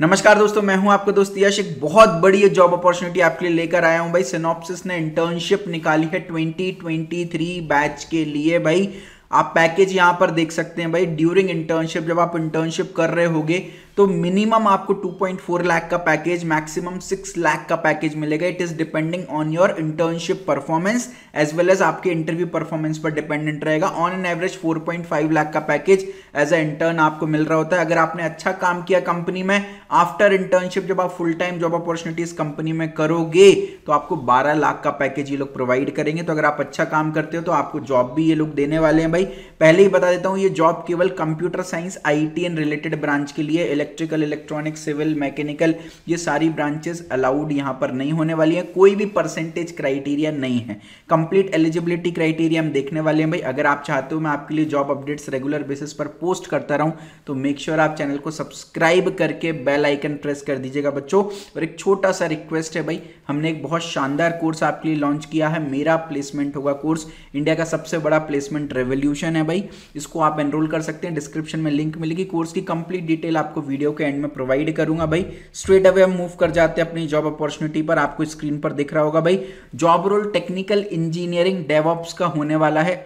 नमस्कार दोस्तों मैं हूं आपका दोस्त यश एक बहुत बड़ी जॉब अपॉर्चुनिटी आपके लिए लेकर आया हूं भाई सिनोप्सिस ने इंटर्नशिप निकाली है 2023 बैच के लिए भाई आप पैकेज यहां पर देख सकते हैं भाई ड्यूरिंग इंटर्नशिप जब आप इंटर्नशिप कर रहे होगे तो मिनिमम आपको 2.4 लाख का पैकेज मैक्सिमम 6 लाख का पैकेज मिलेगा it is depending on your internship performance as well as आपके इंटरव्यू परफॉर्मेंस पर डिपेंडेंट रहेगा ऑन एन एवरेज 4.5 लाख का पैकेज एज ए इंटर्न आपको मिल रहा होता है अगर आपने अच्छा काम किया कंपनी में आफ्टर इंटर्नशिप जब आप full time job opportunities company में करोगे तो आपको बारह लाख का पैकेज ये लोग प्रोवाइड करेंगे तो अगर आप अच्छा काम करते हो तो आपको जॉब भी ये लोग देने वाले हैं भाई पहले ही बता देता हूँ ये जॉब केवल computer science I and related branch के लिए इलेक्ट्रिकल इलेक्ट्रॉनिक सिविल मैकेनिकल ये सारी ब्रांचेस अलाउड यहाँ पर नहीं होने वाली है कोई भी परसेंटेज क्राइटेरिया नहीं है कंप्लीट एलिजिबिलिटी क्राइटेरिया हम देखने वाले हैं भाई अगर आप चाहते हो मैं आपके लिए जॉब अपडेट्स रेगुलर बेसिस पर पोस्ट करता रहूँ तो मेक श्योर sure आप चैनल को सब्सक्राइब करके बेल आइकन प्रेस कर दीजिएगा बच्चों और एक छोटा सा रिक्वेस्ट है भाई हमने एक बहुत शानदार कोर्स आपके लिए लॉन्च किया है मेरा प्लेसमेंट होगा कोर्स इंडिया का सबसे बड़ा प्लेसमेंट रेवोल्यूशन है भाई इसको आप एनरोल कर सकते हैं डिस्क्रिप्शन में लिंक मिलेगी कोर्स की कंप्लीट डिटेल आपको वीडियो वीडियो के एंड में प्रोवाइड करूंगा भाई स्ट्रेट अवे हम मूव कर जाते हैं अपनी जॉब अपॉर्चुनिटी पर आपको स्क्रीन पर दिख रहा होगा भाई job role technical engineering DevOps का होने वाला है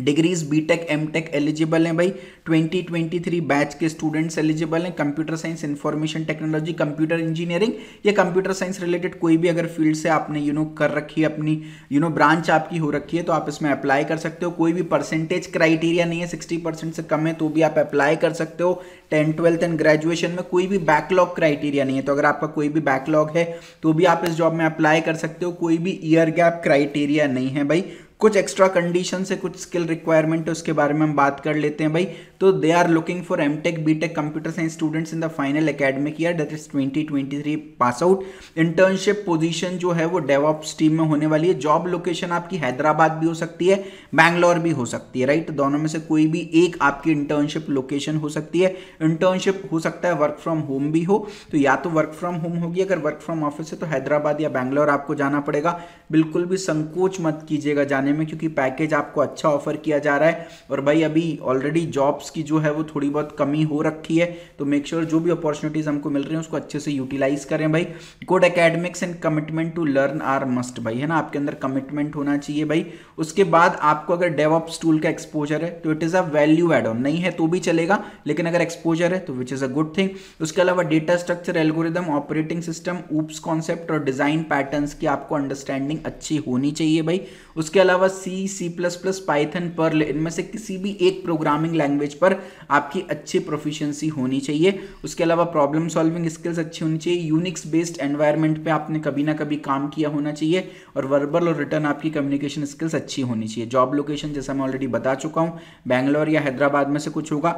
डिग्रीज बीटेक एमटेक एलिजिबल हैं भाई 2023 बैच के स्टूडेंट्स एलिजिबल हैं computer science information technology computer engineering या कंप्यूटर साइंस रिलेटेड कोई भी अगर फील्ड से आपने यू you नो know, कर रखी है अपनी यू नो ब्रांच आपकी हो रखी है तो आप इसमें अप्लाई कर सकते हो कोई भी परसेंटेज क्राइटेरिया नहीं है सिक्सटी से कम है तो भी आप अप्लाई कर सकते हो टेन ट्वेल्थ एंड ग्रेजुएशन में कोई भी बैकलॉग क्राइटेरिया नहीं है तो अगर आपका कोई भी बैकलॉग है तो भी आप इस जॉब में अप्लाई कर सकते हो कोई भी ईयर गैप क्राइटेरिया नहीं है भाई कुछ एक्स्ट्रा कंडीशन है कुछ स्किल रिक्वायरमेंट है उसके बारे में हम बात कर लेते हैं भाई तो they are looking for M Tech B Tech computer science students in the final academic year that is twenty twenty three pass out internship position जो है वो डेवॉप्स टीम में होने वाली है जॉब लोकेशन आपकी हैदराबाद भी हो सकती है बैंगलोर भी हो सकती है राइट दोनों में से कोई भी एक आपकी इंटर्नशिप लोकेशन हो सकती है इंटर्नशिप हो सकता है वर्क फ्रॉम होम भी हो तो या तो वर्क फ्रॉम होम होगी अगर वर्क फ्रॉम ऑफिस है तो हैदराबाद या बैंगलोर आपको जाना पड़ेगा बिल्कुल भी संकोच मत कीजिएगा जाने में क्योंकि पैकेज आपको अच्छा ऑफर किया जा रहा है और भाई अभी ऑलरेडी जॉब्स की जो है वो थोड़ी बहुत कमी हो रखी है तो मेक श्योर sure जो भी अपॉर्चुनिटीज़ हमको मिल रही है उसको अच्छे से यूटिलाइज करें भाई good academics and commitment to learn are must भाई है ना आपके अंदर कमिटमेंट होना चाहिए भाई उसके बाद आपको अगर डेवऑप्स टूल का एक्सपोजर है तो it is a value add on नहीं है तो भी चलेगा लेकिन अगर एक्सपोजर है तो which is a good thing उसके अलावा data structure algorithm operating system OOPs concept और डिज़ाइन पैटर्न की आपको अंडरस्टैंडिंग अच्छी होनी चाहिए भाई उसके अलावा C C plus plus Python पर इनमें से किसी भी एक प्रोग्रामिंग लैंग्वेज पर आपकी अच्छी प्रोफिशेंसी होनी चाहिए उसके अलावा प्रॉब्लम सॉल्विंग स्किल्स अच्छी होनी चाहिए यूनिक्स बेस्ड एनवायरनमेंट पे आपने कभी ना कभी काम किया होना चाहिए और वर्बल और रिटर्न आपकी कम्युनिकेशन स्किल्स अच्छी होनी चाहिए जॉब लोकेशन जैसा मैं ऑलरेडी बता चुका हूँ बैंगलोर या हैदराबाद में से कुछ होगा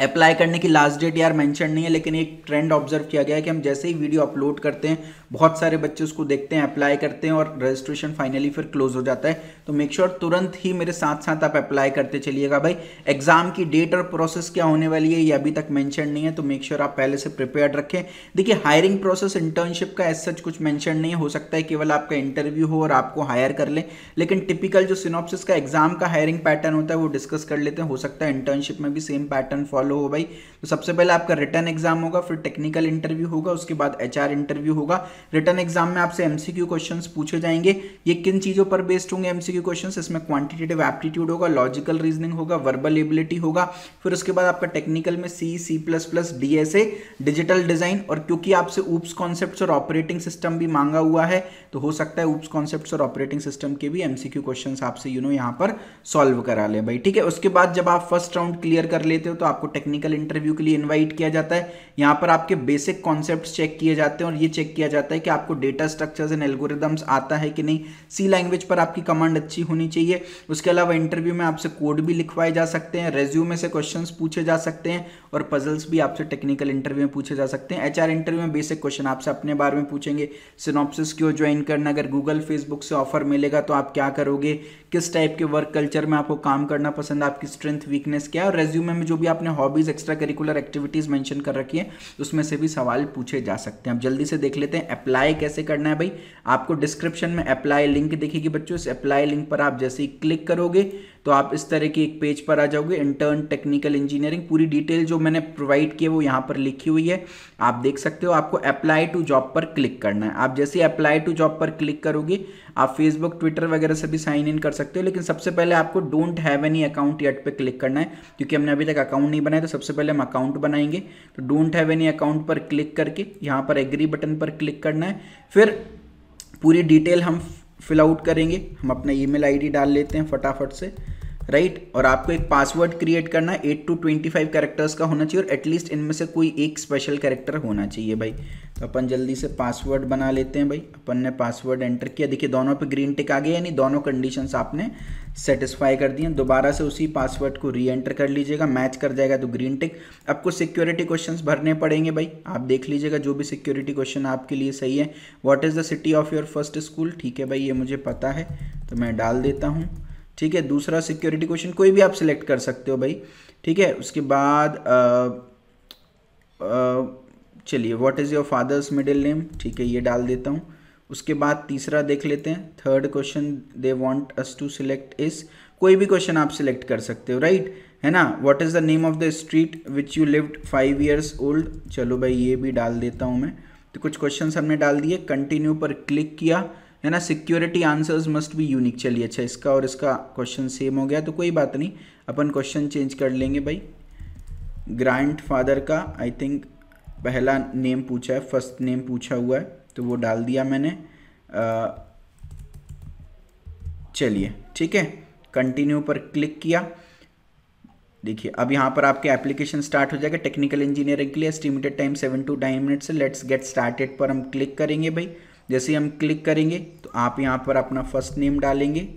अप्लाई करने की लास्ट डेट यार मेंशन नहीं है लेकिन एक ट्रेंड ऑब्जर्व किया गया है कि हम जैसे ही वीडियो अपलोड करते हैं बहुत सारे बच्चे उसको देखते हैं अप्लाई करते हैं और रजिस्ट्रेशन फाइनली फिर क्लोज हो जाता है तो मेक श्योर sure तुरंत ही मेरे साथ साथ आप अप्लाई करते चलिएगा भाई एग्जाम की डेट और प्रोसेस क्या होने वाली है ये अभी तक मैंशन नहीं है तो मेक श्योर sure आप पहले से प्रिपेयर रखें देखिए हायरिंग प्रोसेस इंटर्नशिप का एज सच कुछ मैंशन नहीं हो सकता है केवल आपका इंटरव्यू हो और आपको हायर कर लें लेकिन टिपिकल जो सिनॉप्सिस का एग्जाम का हायरिंग पैटर्न होता है वो डिस्कस कर लेते हैं हो सकता है इंटर्नशिप में भी सेम पैटर्न फॉर फॉलो हो भाई तो सबसे पहले आपका रिटर्न एग्जाम होगा फिर टेक्निकल इंटरव्यू होगा उसके बाद एच इंटरव्यू होगा रिटर्न एग्जाम में आपसे एमसीक्यू क्वेश्चंस पूछे जाएंगे ये किन चीज़ों पर बेस्ड होंगे एमसीक्यू क्वेश्चंस इसमें क्वांटिटेटिव एप्टीट्यूड होगा लॉजिकल रीजनिंग होगा वर्बल एबिलिटी होगा फिर उसके बाद आपका टेक्निकल में C C plus plus D S A digital design और क्योंकि आपसे ऊप्स कॉन्सेप्ट और ऑपरेटिंग सिस्टम भी मांगा हुआ है तो हो सकता है ऊप्स कॉन्सेप्ट और ऑपरेटिंग सिस्टम के भी एमसीक्यू क्वेश्चन आपसे यू नो यहाँ पर सॉल्व करा ले भाई ठीक है उसके बाद जब आप फर्स्ट राउंड क्लियर कर लेते हो तो आपको टेक्निकल इंटरव्यू के लिए इनवाइट किया जाता है यहाँ पर आपके बेसिक कॉन्सेप्ट चेक किए जाते हैं और ये चेक किया जाता है कि आपको डेटा स्ट्रक्चर्स एंड एल्गोरिदम्स आता है कि नहीं सी लैंग्वेज पर आपकी कमांड अच्छी होनी चाहिए उसके अलावा इंटरव्यू में आपसे कोड भी लिखवाए जा सकते हैं रेज्यूमे से क्वेश्चन पूछे जा सकते हैं और पजल्स भी आपसे टेक्निकल इंटरव्यू में पूछे जा सकते हैं एच इंटरव्यू में बेसिक क्वेश्चन आपसे अपने बारे में पूछेंगे सिनोपसिस क्यों ज्वाइन करना अगर गूगल फेसबुक से ऑफर मिलेगा तो आप क्या करोगे किस टाइप के वर्क कल्चर में आपको काम करना पसंद है आपकी स्ट्रेंथ वीकनेस क्या है और रेज्यूमे में जो भी आपने hobbies extra curricular activities mention कर रखी है उसमें से भी सवाल पूछे जा सकते हैं अब जल्दी से देख लेते हैं अप्लाई कैसे करना है भाई आपको डिस्क्रिप्शन में अप्लाई लिंक दिखेगी बच्चों इस अप्लाई लिंक पर आप जैसे ही क्लिक करोगे तो आप इस तरह की एक पेज पर आ जाओगे इंटर्न टेक्निकल इंजीनियरिंग पूरी डिटेल जो मैंने प्रोवाइड की है वो यहाँ पर लिखी हुई है आप देख सकते हो आपको अप्लाई टू जॉब पर क्लिक करना है आप जैसे अप्लाई टू जॉब पर क्लिक करोगे आप फेसबुक ट्विटर वगैरह से भी साइन इन कर सकते हो लेकिन सबसे पहले आपको don't have any account yet पर क्लिक करना है क्योंकि हमने अभी तक अकाउंट नहीं बनाया तो सबसे पहले हम अकाउंट बनाएंगे तो डोंट हैव एनी अकाउंट पर क्लिक करके यहाँ पर एग्री बटन पर क्लिक करना है फिर पूरी डिटेल हम फिल आउट करेंगे हम अपना ईमेल आईडी डाल लेते हैं फटाफट से राइट right? और आपको एक पासवर्ड क्रिएट करना eight to twenty five characters का होना चाहिए और एटलीस्ट इनमें से कोई एक स्पेशल कैरेक्टर होना चाहिए भाई तो अपन जल्दी से पासवर्ड बना लेते हैं भाई अपन ने पासवर्ड एंटर किया देखिए दोनों पे ग्रीन टिक आ गया यानी दोनों कंडीशंस आपने सेटिस्फाई कर दिए दोबारा से उसी पासवर्ड को री एंटर कर लीजिएगा मैच कर जाएगा तो ग्रीन टिक आपको सिक्योरिटी क्वेश्चन भरने पड़ेंगे भाई आप देख लीजिएगा जो भी सिक्योरिटी क्वेश्चन आपके लिए सही है what is the city of your first school ठीक है भाई ये मुझे पता है तो मैं डाल देता हूँ ठीक है दूसरा सिक्योरिटी क्वेश्चन कोई भी आप सिलेक्ट कर सकते हो भाई ठीक है उसके बाद आ, आ, चलिए what is your father's middle name ठीक है ये डाल देता हूँ उसके बाद तीसरा देख लेते हैं third question they want us to select इस कोई भी क्वेश्चन आप सिलेक्ट कर सकते हो राइट है ना what is the name of the street which you lived five years old चलो भाई ये भी डाल देता हूँ मैं तो कुछ क्वेश्चन हमने डाल दिए कंटिन्यू पर क्लिक किया है ना security answers must be unique चलिए अच्छा इसका और इसका क्वेश्चन सेम हो गया तो कोई बात नहीं अपन क्वेश्चन चेंज कर लेंगे भाई ग्रैंड फादर का आई थिंक पहला नेम पूछा है फर्स्ट नेम पूछा हुआ है तो वो डाल दिया मैंने चलिए ठीक है कंटिन्यू पर क्लिक किया देखिए अब यहाँ पर आपके एप्लीकेशन स्टार्ट हो जाएगा टेक्निकल इंजीनियरिंग के लिए estimated time seven to nine minute से लेट्स गेट स्टार्टेड पर हम क्लिक करेंगे भाई जैसे हम क्लिक करेंगे तो आप यहाँ पर अपना फर्स्ट नेम डालेंगे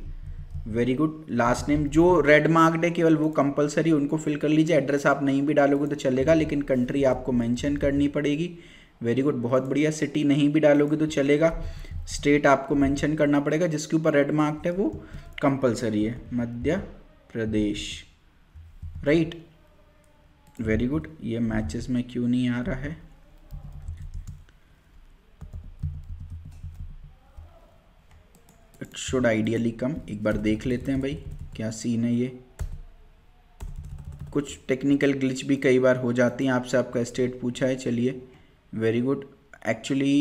वेरी गुड लास्ट नेम जो रेड मार्क्ड है केवल वो कंपलसरी उनको फिल कर लीजिए एड्रेस आप नहीं भी डालोगे तो चलेगा लेकिन कंट्री आपको मेंशन करनी पड़ेगी वेरी गुड बहुत बढ़िया सिटी नहीं भी डालोगे तो चलेगा स्टेट आपको मेंशन करना पड़ेगा जिसके ऊपर रेड मार्क्ड है वो कंपलसरी है Madhya Pradesh right very good ये मैचेस में क्यों नहीं आ रहा है शुड आइडियली कम एक बार देख लेते हैं भाई क्या सीन है ये कुछ टेक्निकल ग्लिच भी कई बार हो जाती हैं आपसे आपका स्टेट पूछा है चलिए very good actually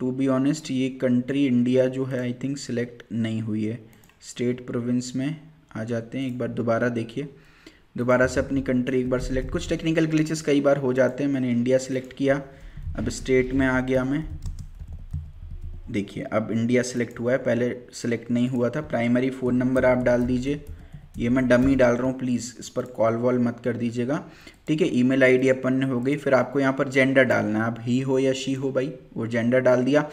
to be honest ये कंट्री इंडिया जो है आई थिंक सिलेक्ट नहीं हुई है स्टेट प्रोविंस में आ जाते हैं एक बार दोबारा देखिए दोबारा से अपनी कंट्री एक बार सिलेक्ट कुछ टेक्निकल ग्लिचेस कई बार हो जाते हैं मैंने इंडिया सिलेक्ट किया अब स्टेट में आ गया मैं देखिए अब इंडिया सेलेक्ट हुआ है पहले सेलेक्ट नहीं हुआ था प्राइमरी फ़ोन नंबर आप डाल दीजिए ये मैं डमी डाल रहा हूँ प्लीज़ इस पर कॉल वॉल मत कर दीजिएगा ठीक है ईमेल आईडी अपन हो गई फिर आपको यहाँ पर जेंडर डालना है आप ही हो या शी हो भाई वो जेंडर डाल दिया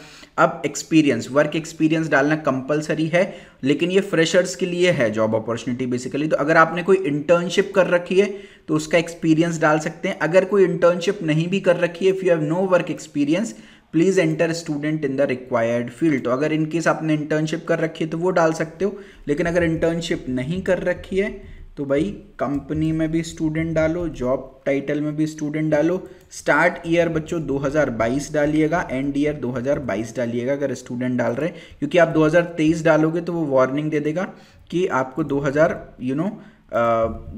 अब एक्सपीरियंस वर्क एक्सपीरियंस डालना कंपलसरी है लेकिन ये फ्रेशर्स के लिए है जॉब अपॉर्चुनिटी बेसिकली तो अगर आपने कोई इंटर्नशिप कर रखी है तो उसका एक्सपीरियंस डाल सकते हैं अगर कोई इंटर्नशिप नहीं भी कर रखी है if you have no work experience please enter student in the required field तो अगर इनकेस आपने इंटर्नशिप कर रखी है तो वो डाल सकते हो लेकिन अगर इंटर्नशिप नहीं कर रखी है तो भाई कंपनी में भी स्टूडेंट डालो जॉब टाइटल में भी स्टूडेंट डालो स्टार्ट ईयर बच्चों 2022 डालिएगा एंड ईयर 2022 डालिएगा अगर स्टूडेंट डाल रहे हैं क्योंकि आप 2023 डालोगे तो वो वार्निंग दे देगा कि आपको 2000 यू you नो know,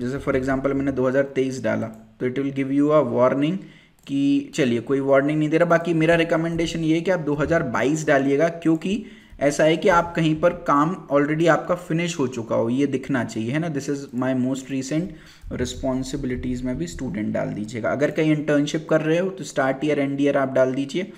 जैसे फॉर एग्जांपल मैंने 2023 डाला तो it will give you a warning कि चलिए कोई वार्निंग नहीं दे रहा बाकी मेरा रिकमेंडेशन ये है कि आप 2022 डालिएगा क्योंकि ऐसा है कि आप कहीं पर काम ऑलरेडी आपका फिनिश हो चुका हो ये दिखना चाहिए है ना this is my most recent responsibilities में भी स्टूडेंट डाल दीजिएगा अगर कहीं इंटर्नशिप कर रहे हो तो स्टार्ट ईयर एंड ईयर आप डाल दीजिए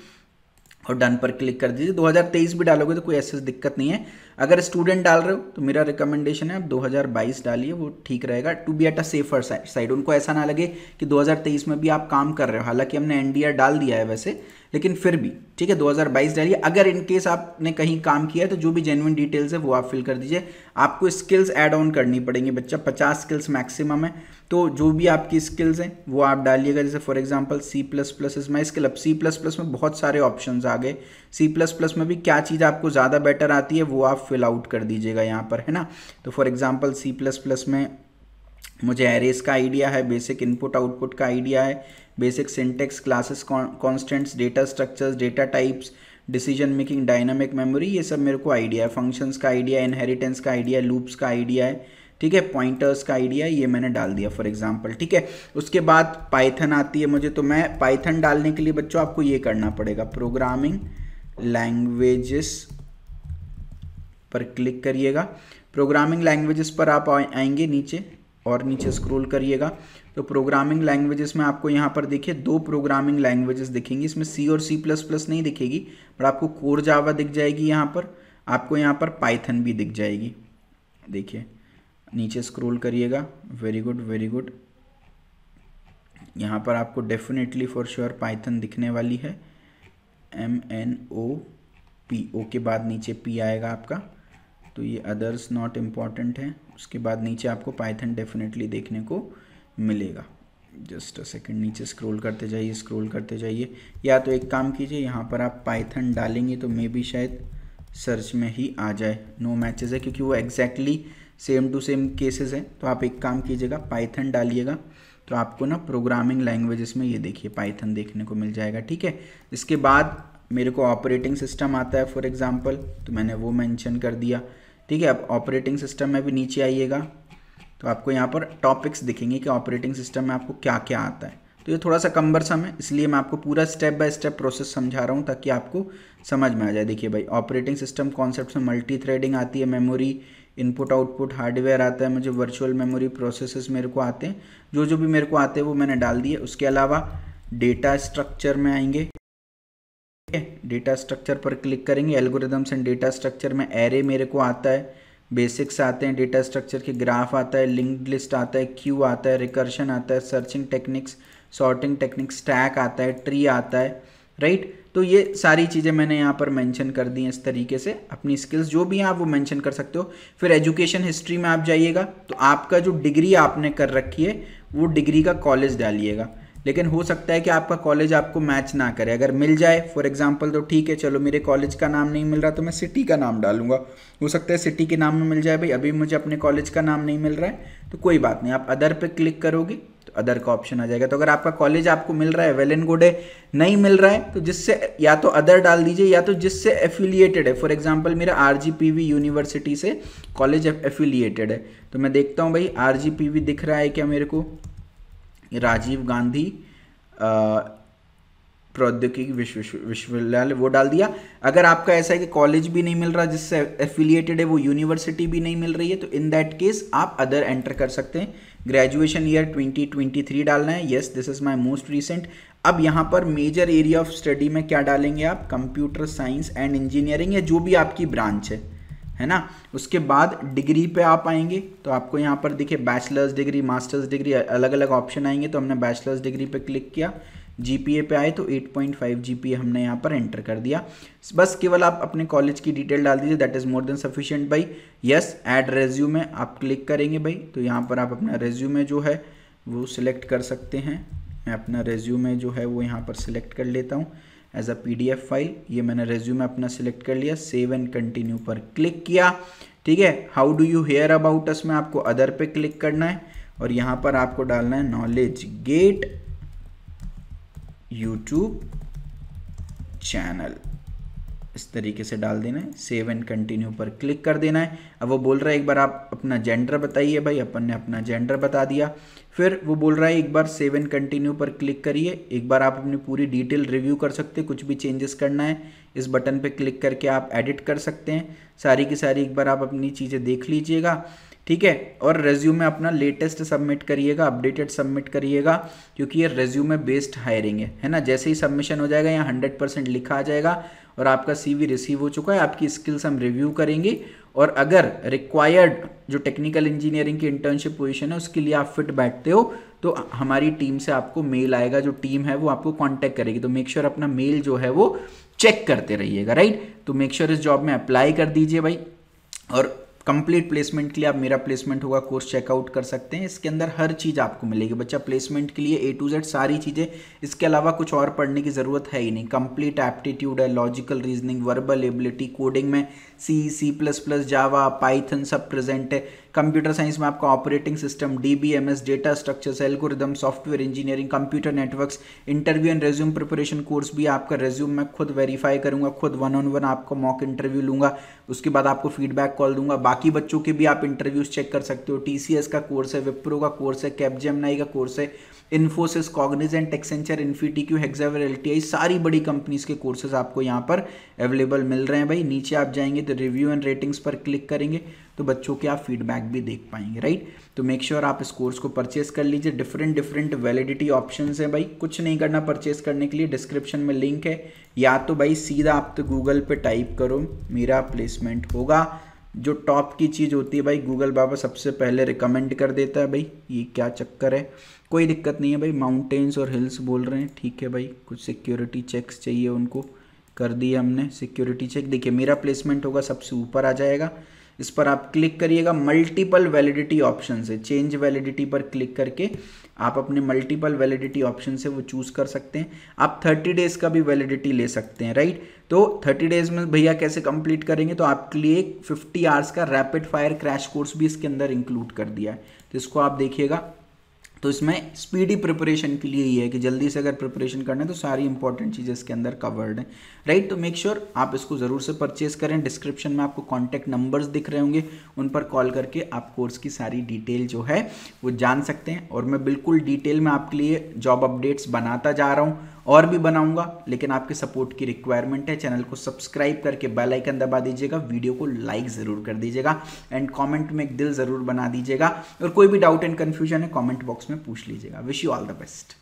और डन पर क्लिक कर दीजिए 2023 भी डालोगे तो कोई ऐसी दिक्कत नहीं है अगर स्टूडेंट डाल रहे हो तो मेरा रिकमेंडेशन है आप 2022 डालिए वो ठीक रहेगा to be at a safer side उनको ऐसा ना लगे कि 2023 में भी आप काम कर रहे हो हालांकि हमने एनडीआर डाल दिया है वैसे लेकिन फिर भी ठीक है 2022 डालिए अगर इनकेस आपने कहीं काम किया है तो जो भी जेनुइन डिटेल्स है वो आप फिल कर दीजिए आपको स्किल्स एड ऑन करनी पड़ेंगी बच्चा 50 स्किल्स मैक्सिमम है तो जो भी आपकी स्किल्स हैं वो आप डालिएगा जैसे for example C plus plus is my skill अब सी प्लस प्लस में बहुत सारे ऑप्शन आ गए सी प्लस प्लस में भी क्या चीज़ आपको ज़्यादा बेटर आती है वो आप फिल आउट कर दीजिएगा यहाँ पर है ना तो for example C plus plus में मुझे एरेस का आइडिया है बेसिक इनपुट आउटपुट का आइडिया है basic syntax classes constants data structures data types decision making dynamic memory ये सब मेरे को आइडिया है फंक्शंस का आइडिया इनहेरिटेंस का आइडिया लूप्स का आइडिया है ठीक है पॉइंटर्स का आइडिया ये मैंने डाल दिया फॉर एग्जाम्पल ठीक है उसके बाद पाइथन आती है मुझे तो मैं पाइथन डालने के लिए बच्चों आपको ये करना पड़ेगा प्रोग्रामिंग लैंग्वेजेस पर क्लिक करिएगा प्रोग्रामिंग लैंग्वेजेस पर आप आएंगे नीचे और नीचे स्क्रोल करिएगा तो प्रोग्रामिंग लैंग्वेजेस में आपको यहाँ पर देखिए दो प्रोग्रामिंग लैंग्वेजेस दिखेंगी इसमें सी और सी प्लस प्लस नहीं दिखेगी बट आपको कोर जावा दिख जाएगी यहाँ पर आपको यहाँ पर पाइथन भी दिख जाएगी देखिए नीचे स्क्रोल करिएगा वेरी गुड वेरी गुड यहाँ पर आपको डेफिनेटली फॉर श्योर पाइथन दिखने वाली है M N O P O के बाद नीचे पी आएगा आपका तो ये अदर्स नॉट इम्पॉर्टेंट है उसके बाद नीचे आपको पाइथन डेफिनेटली देखने को मिलेगा जस्ट अ सेकेंड नीचे स्क्रोल करते जाइए स्क्रोल करते जाइए या तो एक काम कीजिए यहाँ पर आप पाइथन डालेंगे तो मे बी शायद सर्च में ही आ जाए नो मैचेज है क्योंकि वो exactly same to same cases हैं तो आप एक काम कीजिएगा पाइथन डालिएगा तो आपको ना प्रोग्रामिंग लैंग्वेजेस में ये देखिए पाइथन देखने को मिल जाएगा ठीक है इसके बाद मेरे को ऑपरेटिंग सिस्टम आता है फॉर एग्ज़ाम्पल तो मैंने वो मेंशन कर दिया ठीक है अब ऑपरेटिंग सिस्टम में भी नीचे आइएगा तो आपको यहाँ पर टॉपिक्स दिखेंगे कि ऑपरेटिंग सिस्टम में आपको क्या क्या आता है तो ये थोड़ा सा कम्बरसम है इसलिए मैं आपको पूरा स्टेप बाय स्टेप प्रोसेस समझा रहा हूँ ताकि आपको समझ में आ जाए देखिए भाई ऑपरेटिंग सिस्टम कॉन्सेप्ट में मल्टी थ्रेडिंग आती है मेमोरी इनपुट आउटपुट हार्डवेयर आता है मुझे वर्चुअल मेमोरी प्रोसेसेस मेरे को आते हैं जो जो भी मेरे को आते हैं वो मैंने डाल दिए उसके अलावा डेटा स्ट्रक्चर में आएंगे डेटा स्ट्रक्चर पर क्लिक करेंगे एल्गोरिदम्स एंड डेटा स्ट्रक्चर में एरे मेरे को आता है बेसिक्स आते हैं डेटा स्ट्रक्चर के ग्राफ आता है लिंक्ड लिस्ट आता है क्यू आता है रिकर्शन आता है searching techniques sorting techniques stack आता है ट्री आता है राइट तो ये सारी चीज़ें मैंने यहाँ पर मेंशन कर दी हैं इस तरीके से अपनी स्किल्स जो भी हैं आप वो मेंशन कर सकते हो फिर एजुकेशन हिस्ट्री में आप जाइएगा तो आपका जो डिग्री आपने कर रखी है वो डिग्री का कॉलेज डालिएगा लेकिन हो सकता है कि आपका कॉलेज आपको मैच ना करे अगर मिल जाए फॉर एग्जाम्पल तो ठीक है चलो मेरे कॉलेज का नाम नहीं मिल रहा तो मैं सिटी का नाम डालूंगा हो सकता है सिटी के नाम में मिल जाए भाई अभी मुझे अपने कॉलेज का नाम नहीं मिल रहा है तो कोई बात नहीं आप अदर पर क्लिक करोगे तो अदर का ऑप्शन आ जाएगा तो अगर आपका कॉलेज आपको मिल रहा है वेल एंड गुड है नहीं मिल रहा है तो जिससे या तो अदर डाल दीजिए या तो जिससे एफिलिएटेड है फॉर एग्जाम्पल मेरा आर यूनिवर्सिटी से कॉलेज एफिलिएटेड है तो मैं देखता हूँ भाई आर दिख रहा है क्या मेरे को राजीव गांधी प्रौद्योगिकी विश्व विश्वविद्यालय वो डाल दिया अगर आपका ऐसा है कि कॉलेज भी नहीं मिल रहा जिससे एफिलिएटेड है वो यूनिवर्सिटी भी नहीं मिल रही है तो इन दैट केस आप अदर एंटर कर सकते हैं ग्रेजुएशन ईयर 2023 डालना है yes this is my most recent अब यहाँ पर मेजर एरिया ऑफ स्टडी में क्या डालेंगे आप कंप्यूटर साइंस एंड इंजीनियरिंग या जो भी आपकी ब्रांच है है ना उसके बाद डिग्री पे आप आएंगे तो आपको यहाँ पर देखिए बैचलर्स डिग्री मास्टर्स डिग्री अलग अलग ऑप्शन आएंगे तो हमने बैचलर्स डिग्री पे क्लिक किया जीपीए पे आए तो 8.5 ए हमने यहाँ पर एंटर कर दिया बस केवल आप अपने कॉलेज की डिटेल डाल दीजिए that is more than sufficient भाई यस रेज्यू में आप क्लिक करेंगे भाई तो यहाँ पर आप अपना में जो है वो सिलेक्ट कर सकते हैं मैं अपना में जो है वो यहाँ पर सिलेक्ट कर लेता हूँ एज अ पी फाइल ये मैंने रेज्यूम अपना सिलेक्ट कर लिया सेव एंड कंटिन्यू पर क्लिक किया ठीक है how do you hear about us में आपको अदर पे क्लिक करना है और यहां पर आपको डालना है नॉलेज गेट यूट्यूब चैनल इस तरीके से डाल देना है सेव एंड कंटिन्यू पर क्लिक कर देना है अब वो बोल रहा है एक बार आप अपना जेंडर बताइए भाई अपन ने अपना जेंडर बता दिया फिर वो बोल रहा है एक बार सेव एंड कंटिन्यू पर क्लिक करिए एक बार आप अपनी पूरी डिटेल रिव्यू कर सकते हैं कुछ भी चेंजेस करना है इस बटन पर क्लिक करके आप एडिट कर सकते हैं सारी की सारी एक बार आप अपनी चीज़ें देख लीजिएगा ठीक है और रेज्यूमे अपना लेटेस्ट सबमिट करिएगा अपडेटेड सबमिट करिएगा क्योंकि ये रेज्यूमे बेस्ड हायरिंग है है ना जैसे ही सबमिशन हो जाएगा यहाँ हंड्रेड परसेंट लिखा आ जाएगा और आपका सीवी रिसीव हो चुका है आपकी स्किल्स हम रिव्यू करेंगे और अगर रिक्वायर्ड जो टेक्निकल इंजीनियरिंग की इंटर्नशिप पोजिशन है उसके लिए आप फिट बैठते हो तो हमारी टीम से आपको मेल आएगा जो टीम है वो आपको कॉन्टेक्ट करेगी तो मेक श्योर sure अपना मेल जो है वो चेक करते रहिएगा राइट तो मेक श्योर sure इस जॉब में अप्लाई कर दीजिए भाई और कंप्लीट प्लेसमेंट के लिए आप मेरा प्लेसमेंट होगा कोर्स चेकआउट कर सकते हैं इसके अंदर हर चीज़ आपको मिलेगी बच्चा प्लेसमेंट के लिए ए टू जेड सारी चीज़ें इसके अलावा कुछ और पढ़ने की ज़रूरत है ही नहीं कंप्लीट एप्टीट्यूड है logical reasoning verbal ability coding में C C plus plus Java Python सब प्रेजेंट है कंप्यूटर साइंस में आपका operating system DBMS data structures algorithm software engineering computer networks interview and resume preparation course भी आपका resume मैं खुद वेरीफाई करूंगा खुद वन ऑन वन आपको मॉक इंटरव्यू लूंगा उसके बाद आपको फीडबैक कॉल दूंगा बाकी बच्चों के भी आप इंटरव्यूज चेक कर सकते हो टीसीएस का कोर्स है विप्रो का कोर्स है कैपजेमनाई का कोर्स है इन्फोसिस कॉग्निजेंट एक्सेंचर क्यू हेक्सावर एल सारी बड़ी कंपनीज के कोर्सेज आपको यहाँ पर अवेलेबल मिल रहे हैं भाई नीचे आप जाएंगे तो रिव्यू एंड रेटिंग्स पर क्लिक करेंगे तो बच्चों के आप फीडबैक भी देख पाएंगे राइट तो मेक श्योर sure आप इस कोर्स को परचेस कर लीजिए डिफरेंट डिफरेंट वैलिडिटी ऑप्शन है भाई कुछ नहीं करना परचेस करने के लिए डिस्क्रिप्शन में लिंक है या तो भाई सीधा आप तो गूगल पर टाइप करो मेरा प्लेसमेंट होगा जो टॉप की चीज़ होती है भाई गूगल बाबा सबसे पहले रिकमेंड कर देता है भाई ये क्या चक्कर है कोई दिक्कत नहीं है भाई माउंटेन्स और हिल्स बोल रहे हैं ठीक है भाई कुछ सिक्योरिटी चेक्स चाहिए उनको कर दिए हमने सिक्योरिटी चेक देखिए मेरा प्लेसमेंट होगा सबसे ऊपर आ जाएगा इस पर आप क्लिक करिएगा मल्टीपल वैलिडिटी ऑप्शन है चेंज वैलिडिटी पर क्लिक करके आप अपने मल्टीपल वैलिडिटी ऑप्शन से वो चूज़ कर सकते हैं आप थर्टी डेज़ का भी वैलिडिटी ले सकते हैं राइट तो थर्टी डेज़ में भैया कैसे कंप्लीट करेंगे तो आपके लिए एक फिफ्टी आवर्स का रैपिड फायर क्रैश कोर्स भी इसके अंदर इंक्लूड कर दिया है तो इसको आप देखिएगा तो इसमें स्पीडी प्रिपरेशन के लिए ये है कि जल्दी से अगर प्रिपरेशन करना है तो सारी इंपॉर्टेंट चीज़ें इसके अंदर कवर्ड हैं राइट तो मेक श्योर sure आप इसको ज़रूर से परचेज करें डिस्क्रिप्शन में आपको कॉन्टैक्ट नंबर्स दिख रहे होंगे उन पर कॉल करके आप कोर्स की सारी डिटेल जो है वो जान सकते हैं और मैं बिल्कुल डिटेल में आपके लिए जॉब अपडेट्स बनाता जा रहा हूँ और भी बनाऊंगा लेकिन आपके सपोर्ट की रिक्वायरमेंट है चैनल को सब्सक्राइब करके बेल आइकन दबा दीजिएगा वीडियो को लाइक ज़रूर कर दीजिएगा एंड कमेंट में एक दिल ज़रूर बना दीजिएगा और कोई भी डाउट एंड कन्फ्यूजन है कमेंट बॉक्स में पूछ लीजिएगा wish you all the best